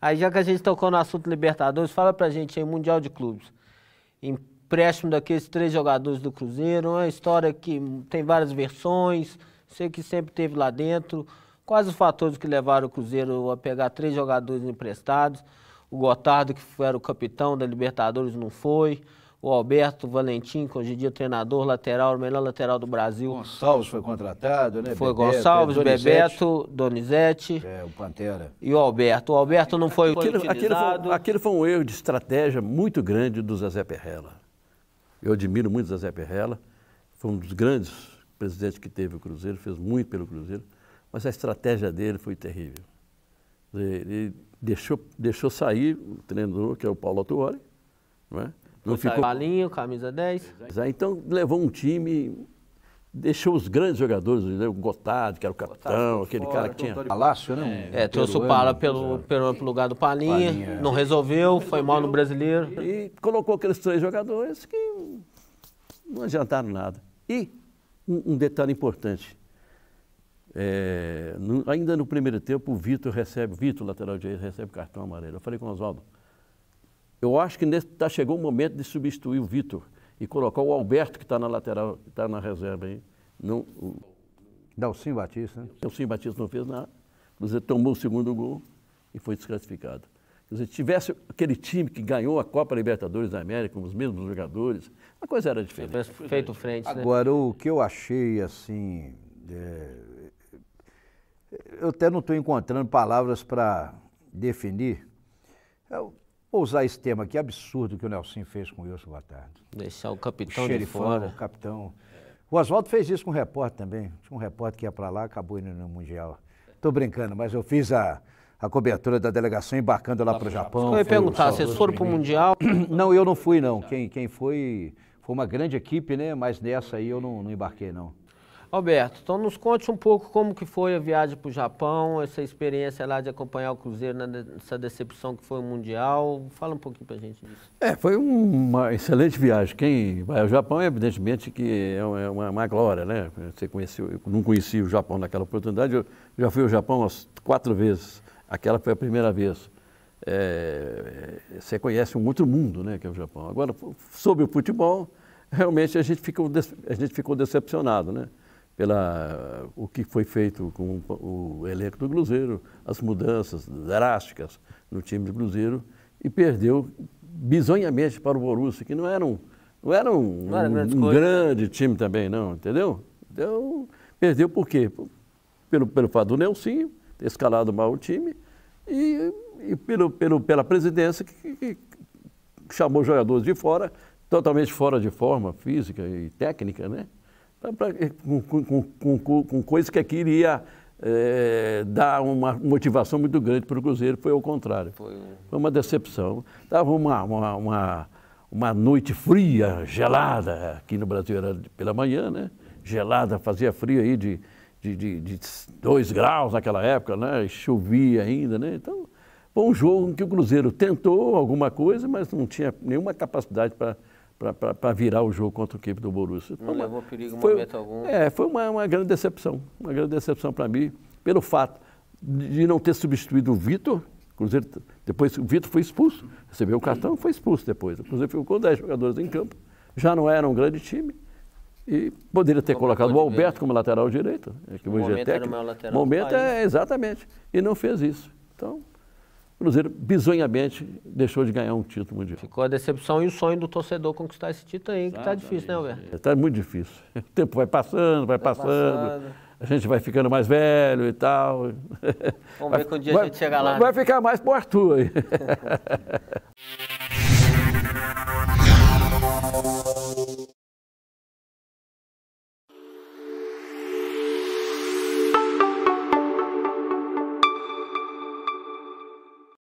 Aí já que a gente tocou no assunto Libertadores, fala pra gente aí, Mundial de Clubes. Empréstimo daqueles três jogadores do Cruzeiro, uma história que tem várias versões, sei que sempre teve lá dentro. Quais os fatores que levaram o Cruzeiro a pegar três jogadores emprestados? O Gotardo, que era o capitão da Libertadores, não foi o Alberto Valentim, que hoje em dia é treinador lateral, o melhor lateral do Brasil. Gonçalves foi contratado, né? Foi Bebeto, Gonçalves, é, Donizete. Bebeto, Donizete. É, o Pantera. E o Alberto. O Alberto não foi aquilo, utilizado. Aquilo foi, aquilo foi um erro de estratégia muito grande do Zezé Perrela. Eu admiro muito o Zezé Perrela. Foi um dos grandes presidentes que teve o Cruzeiro, fez muito pelo Cruzeiro. Mas a estratégia dele foi terrível. Ele deixou, deixou sair o treinador, que é o Paulo Autuori, não é? Não ficou. Palinho, camisa 10. Então levou um time, deixou os grandes jogadores, o Gotardo, que era o capitão, aquele fora, cara que tinha. Palácio, né? é, trouxe o Pala pelo, pelo, pelo lugar do Palinha, Palinha, é. não resolveu, foi mal no brasileiro. E colocou aqueles três jogadores que não adiantaram nada. E um, um detalhe importante. É, no, ainda no primeiro tempo, o Vitor recebe, Vitor, lateral direito, recebe cartão amarelo. Eu falei com o Oswaldo, eu acho que nesse, tá, chegou o momento de substituir o Vitor e colocar o Alberto, que está na lateral, que está na reserva aí. Não, o... Dalcim Batista. Né? Dalcim Batista não fez nada. Você tomou o segundo gol e foi desclassificado. Quer dizer, tivesse aquele time que ganhou a Copa Libertadores da América com os mesmos jogadores, a coisa era diferente. feito frente. Né? Agora, o que eu achei assim. É... Eu até não estou encontrando palavras para definir. Eu é Vou usar esse tema aqui, absurdo que o Nelson fez com o Wilson tarde Deixar o capitão o de fora. O capitão. O Oswaldo fez isso com um repórter também. Tinha um repórter que ia para lá, acabou indo no Mundial. Estou brincando, mas eu fiz a, a cobertura da delegação embarcando lá, lá tá para o Japão. Eu ia perguntar, vocês foram para o Mundial? Não, eu não fui, não. Quem, quem foi, foi uma grande equipe, né? Mas nessa aí eu não, não embarquei, não. Alberto, então nos conte um pouco como que foi a viagem para o Japão, essa experiência lá de acompanhar o Cruzeiro, nessa decepção que foi o Mundial. Fala um pouquinho para a gente disso. É, foi uma excelente viagem. Quem vai ao Japão, evidentemente que é uma, é uma glória, né? Você conheceu, eu não conhecia o Japão naquela oportunidade, eu já fui ao Japão quatro vezes, aquela foi a primeira vez. É, é, você conhece um outro mundo, né, que é o Japão. Agora, sobre o futebol, realmente a gente ficou, a gente ficou decepcionado, né? pela o que foi feito com o elenco do Cruzeiro, as mudanças drásticas no time do Cruzeiro e perdeu bizonhamente para o Borussia, que não era um, não era um, não era um, grande time também, não, entendeu? Então, perdeu por quê? Pelo, pelo fato do Nelsinho ter escalado mal o time e, e pelo, pelo, pela presidência que, que chamou jogadores de fora, totalmente fora de forma física e técnica, né? pra, pra, com, com, com, com coisas que aqui iria é, dar uma motivação muito grande para o Cruzeiro, foi o contrário. Foi, foi, uma decepção. Estava uma, uma, uma, uma, noite fria, gelada, aqui no Brasil era pela manhã, né? Gelada, fazia frio aí de 2 de, de, de dois graus naquela época, né? Chovia ainda, né? Então, foi um jogo em que o Cruzeiro tentou alguma coisa, mas não tinha nenhuma capacidade para para virar o jogo contra o equipe do Borussia. Não levou perigo em momento algum. É, foi uma, uma grande decepção. Uma grande decepção para mim, pelo fato de não ter substituído o Vitor. Cruzeiro, depois o Vitor foi expulso, recebeu o cartão foi expulso depois. O Cruzeiro ficou com 10 jogadores em campo, já não era um grande time e poderia ter como colocado o Alberto ver. como lateral direito, né, que hoje é técnico. Momento, momento é exatamente, e não fez isso. Então, o Cruzeiro bizonhamente deixou de ganhar um título mundial. Ficou a decepção e o sonho do torcedor conquistar esse título aí, que está difícil, né, Alberto? Está é, muito difícil. O tempo vai passando, vai, vai passando, passando, a gente vai ficando mais velho e tal. Vamos vai, ver que um dia vai, a gente chega lá. Vai né? ficar mais pro Arthur aí.